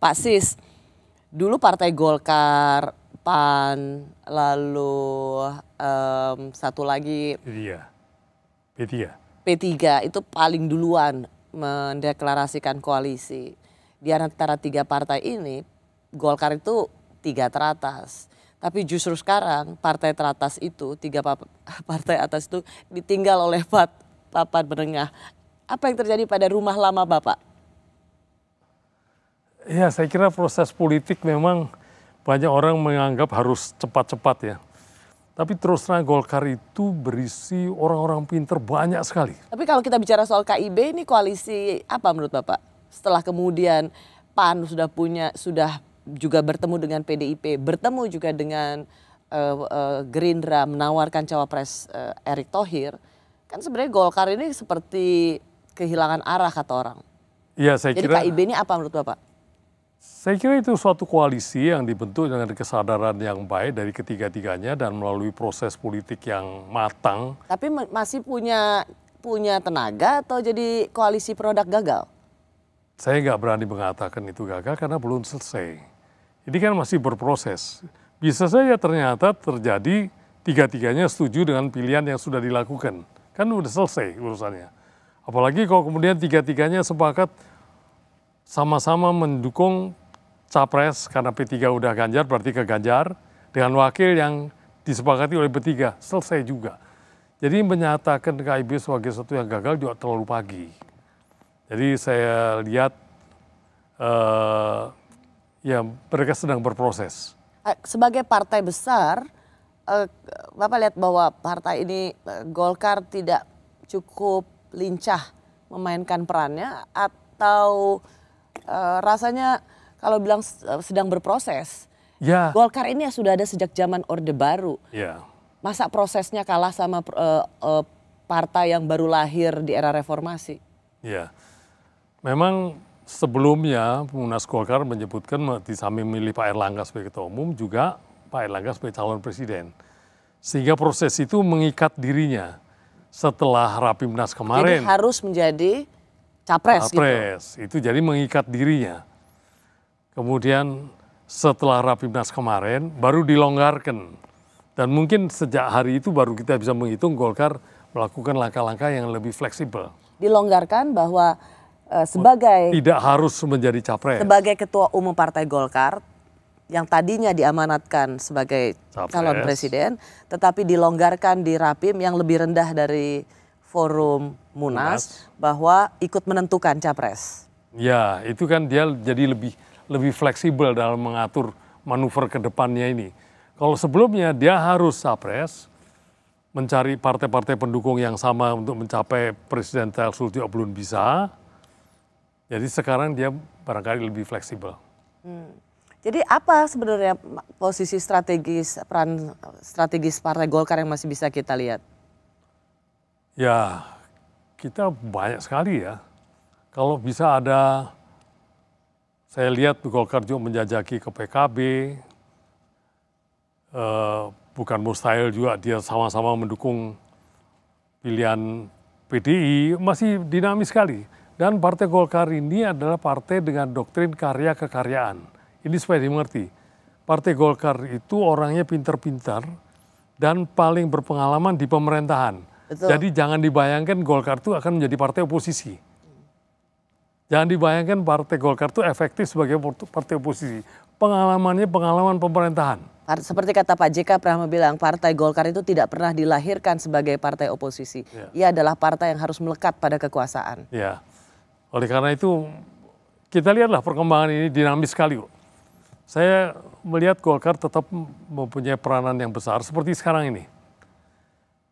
Pak Sis, dulu Partai Golkar, PAN, lalu um, satu lagi P3. P3. P3 itu paling duluan mendeklarasikan koalisi. Di antara tiga partai ini, Golkar itu tiga teratas. Tapi justru sekarang partai teratas itu, tiga partai atas itu ditinggal oleh papan menengah. Apa yang terjadi pada rumah lama Bapak? Ya, saya kira proses politik memang banyak orang menganggap harus cepat-cepat ya. Tapi terus terang Golkar itu berisi orang-orang pinter banyak sekali. Tapi kalau kita bicara soal KIB ini koalisi apa menurut Bapak? Setelah kemudian PAN sudah punya sudah juga bertemu dengan PDIP, bertemu juga dengan uh, uh, Gerindra menawarkan cawapres uh, Erick Thohir, kan sebenarnya Golkar ini seperti kehilangan arah kata orang. Iya, saya Jadi kira. Jadi KIB ini apa menurut Bapak? Saya kira itu suatu koalisi yang dibentuk dengan kesadaran yang baik dari ketiga-tiganya dan melalui proses politik yang matang. Tapi masih punya punya tenaga atau jadi koalisi produk gagal? Saya nggak berani mengatakan itu gagal karena belum selesai. Ini kan masih berproses. Bisa saja ternyata terjadi tiga-tiganya setuju dengan pilihan yang sudah dilakukan. Kan sudah selesai urusannya. Apalagi kalau kemudian tiga-tiganya sepakat sama-sama mendukung capres karena P3 udah Ganjar berarti ke Ganjar dengan wakil yang disepakati oleh p P3 selesai juga. Jadi menyatakan KIB sebagai satu yang gagal juga terlalu pagi. Jadi saya lihat uh, ya mereka sedang berproses. Eh, sebagai partai besar, uh, Bapak lihat bahwa partai ini Golkar tidak cukup lincah memainkan perannya atau Eh, rasanya kalau bilang eh, sedang berproses. Ya. Golkar ini sudah ada sejak zaman Orde Baru. Ya. Masa prosesnya kalah sama uh, uh, partai yang baru lahir di era reformasi? Ya. Memang sebelumnya Munas Golkar menyebutkan di samping memilih Pak Erlangga sebagai ketua umum juga Pak Erlangga sebagai calon presiden. Sehingga proses itu mengikat dirinya setelah Rapimnas kemarin. Jadi harus menjadi capres. Capres gitu. itu jadi mengikat dirinya. Kemudian setelah rapimnas kemarin baru dilonggarkan dan mungkin sejak hari itu baru kita bisa menghitung Golkar melakukan langkah-langkah yang lebih fleksibel. Dilonggarkan bahwa e, sebagai tidak harus menjadi capres. Sebagai ketua umum Partai Golkar yang tadinya diamanatkan sebagai capres. calon presiden, tetapi dilonggarkan di Rapim yang lebih rendah dari forum Munas, Munas bahwa ikut menentukan capres. Ya, itu kan dia jadi lebih lebih fleksibel dalam mengatur manuver ke depannya ini. Kalau sebelumnya dia harus capres, mencari partai-partai pendukung yang sama untuk mencapai presidensial sulit belum bisa. Jadi sekarang dia barangkali lebih fleksibel. Hmm. Jadi apa sebenarnya posisi strategis peran strategis Partai Golkar yang masih bisa kita lihat? Ya, kita banyak sekali ya. Kalau bisa ada, saya lihat Golkar juga menjajaki ke PKB, eh, bukan mustahil juga dia sama-sama mendukung pilihan PDI, masih dinamis sekali. Dan Partai Golkar ini adalah partai dengan doktrin karya kekaryaan. Ini supaya dimengerti. Partai Golkar itu orangnya pintar-pintar dan paling berpengalaman di pemerintahan Betul. Jadi jangan dibayangkan Golkar itu akan menjadi partai oposisi. Jangan dibayangkan partai Golkar itu efektif sebagai partai oposisi. Pengalamannya pengalaman pemerintahan. Seperti kata Pak JK pernah bilang, partai Golkar itu tidak pernah dilahirkan sebagai partai oposisi. Ya. Ia adalah partai yang harus melekat pada kekuasaan. Ya. Oleh karena itu, kita lihatlah perkembangan ini dinamis sekali. Saya melihat Golkar tetap mempunyai peranan yang besar seperti sekarang ini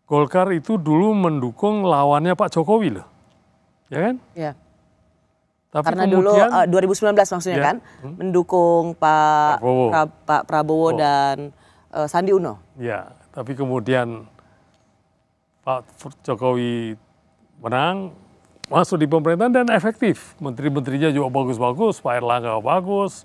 Golkar itu dulu mendukung lawannya Pak Jokowi loh. Ya kan? Iya. Tapi Karena kemudian, dulu uh, 2019 maksudnya ya, kan hmm? mendukung Pak Prabowo, pra, Pak Prabowo oh. dan uh, Sandi Uno. Ya, tapi kemudian Pak Jokowi menang, masuk di pemerintahan dan efektif. Menteri-menterinya juga bagus-bagus, Pak Erlangga bagus,